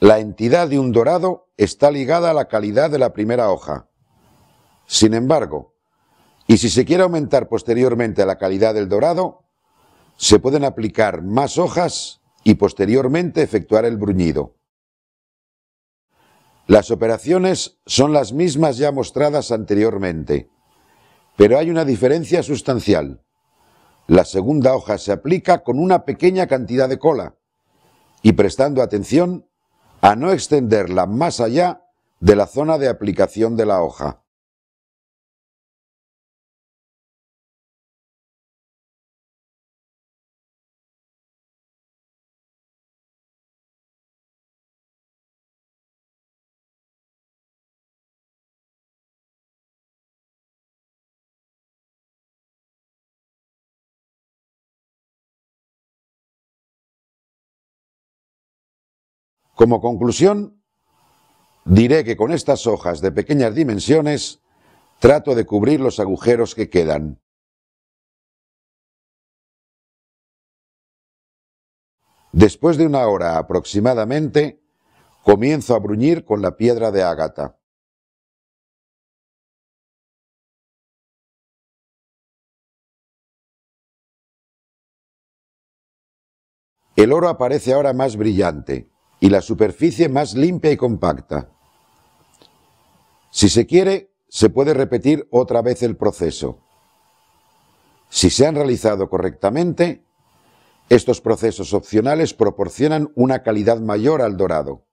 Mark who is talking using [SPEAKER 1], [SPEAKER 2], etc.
[SPEAKER 1] La entidad de un dorado está ligada a la calidad de la primera hoja. Sin embargo, y si se quiere aumentar posteriormente la calidad del dorado, se pueden aplicar más hojas y posteriormente efectuar el bruñido. Las operaciones son las mismas ya mostradas anteriormente, pero hay una diferencia sustancial. La segunda hoja se aplica con una pequeña cantidad de cola y prestando atención a no extenderla más allá de la zona de aplicación de la hoja. Como conclusión, diré que con estas hojas de pequeñas dimensiones trato de cubrir los agujeros que quedan. Después de una hora aproximadamente, comienzo a bruñir con la piedra de ágata. El oro aparece ahora más brillante, y la superficie más limpia y compacta. Si se quiere, se puede repetir otra vez el proceso. Si se han realizado correctamente, estos procesos opcionales proporcionan una calidad mayor al dorado.